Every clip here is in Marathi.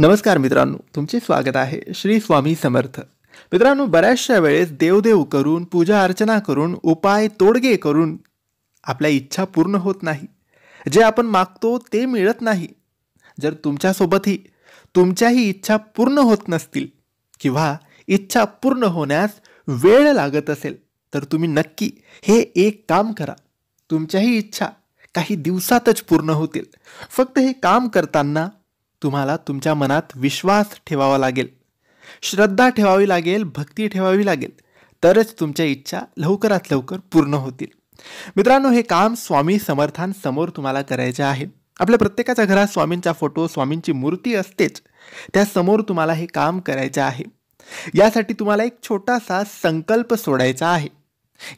नमस्कार मित्रांनो तुमचे स्वागत आहे श्री स्वामी समर्थ मित्रांनो बऱ्याचशा वेळेस देवदेव करून पूजा अर्चना करून उपाय तोडगे करून आपल्या इच्छा पूर्ण होत नाही जे आपण मागतो ते मिळत नाही जर तुमच्यासोबतही तुमच्याही इच्छा पूर्ण होत नसतील किंवा इच्छा पूर्ण होण्यास वेळ लागत असेल तर तुम्ही नक्की हे एक काम करा तुमच्याही इच्छा काही दिवसातच पूर्ण होतील फक्त हे काम करताना तुम्हाला तुमच्या मनात विश्वास ठेवावा लागेल श्रद्धा ठेवावी लागेल भक्ती ठेवावी लागेल तरच तुमच्या इच्छा लवकरात लवकर पूर्ण होतील मित्रांनो हे काम स्वामी समर्थांसमोर तुम्हाला करायचे आहे आपल्या प्रत्येकाच्या घरात स्वामींचा फोटो स्वामींची मूर्ती असतेच त्यासमोर तुम्हाला हे काम करायचे आहे यासाठी तुम्हाला एक छोटासा संकल्प सोडायचा आहे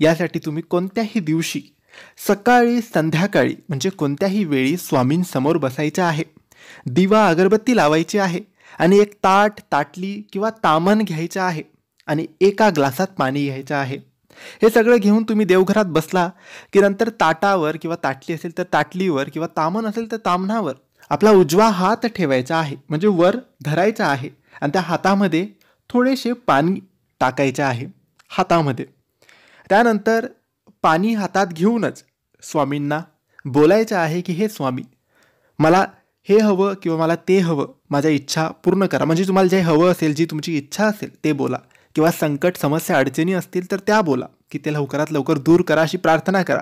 यासाठी तुम्ही कोणत्याही दिवशी सकाळी संध्याकाळी म्हणजे कोणत्याही वेळी स्वामींसमोर बसायचं आहे दिवा अगरबत्ती लावायची आहे आणि एक ताट ताटली किंवा तामण घ्यायचं आहे आणि एका ग्लासात पाणी घ्यायचं आहे हे सगळं घेऊन तुम्ही देवघरात बसला की नंतर ताटावर किंवा ताटली असेल तर ताटलीवर किंवा तामन असेल तर तामनावर आपला उजवा हात ठेवायचा आहे म्हणजे वर धरायचा आहे आणि त्या हातामध्ये थोडेसे पाणी टाकायचे आहे हातामध्ये त्यानंतर पाणी हातात घेऊनच स्वामींना बोलायचं आहे की हे स्वामी मला हे हवं किंवा मला ते हवं माझ्या इच्छा पूर्ण करा म्हणजे तुम्हाला जे हवं असेल जी तुमची इच्छा असेल ते बोला किंवा संकट समस्या अडचणी असतील तर त्या बोला की ते लवकरात लवकर दूर करा अशी प्रार्थना करा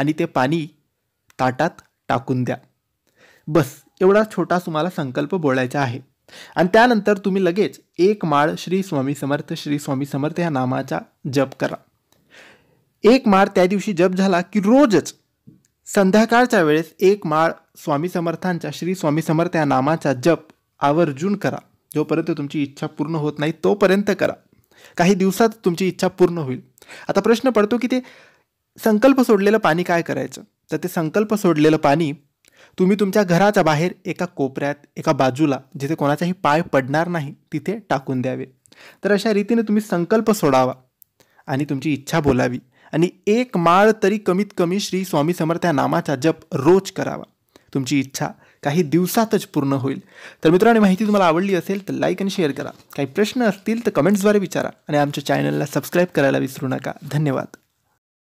आणि ते पाणी ताटात टाकून द्या बस एवढा छोटा तुम्हाला संकल्प बोलायचा आहे आणि त्यानंतर तुम्ही लगेच एक माळ श्री स्वामी समर्थ श्री स्वामी समर्थ ह्या नामाचा जप करा एक माळ त्या दिवशी जप झाला की रोजच संध्याकाळच्या वेळेस एक माळ स्वामी समर्थांच्या श्री स्वामी समर्थ या नामाचा जप आवर्जून करा जोपर्यंत तुमची इच्छा पूर्ण होत नाही तोपर्यंत करा काही दिवसात तुमची इच्छा पूर्ण होईल आता प्रश्न पडतो की ते संकल्प सोडलेलं पाणी काय करायचं तर ते संकल्प सोडलेलं पाणी तुम्ही तुमच्या घराच्या बाहेर एका कोपऱ्यात एका बाजूला जिथे कोणाचाही पाय पडणार नाही तिथे टाकून द्यावे तर अशा रीतीने तुम्ही संकल्प सोडावा आणि तुमची इच्छा बोलावी आणि एक माळ तरी कमीत कमी श्री स्वामी समर्थ या नामाचा जप रोज करावा तुमची इच्छा काही दिवसातच पूर्ण होईल तर मित्रांनो माहिती तुम्हाला आवडली असेल तर लाईक आणि शेअर करा काही प्रश्न असतील तर कमेंट्सद्वारे विचारा आणि आमच्या चॅनलला सबस्क्राईब करायला विसरू नका धन्यवाद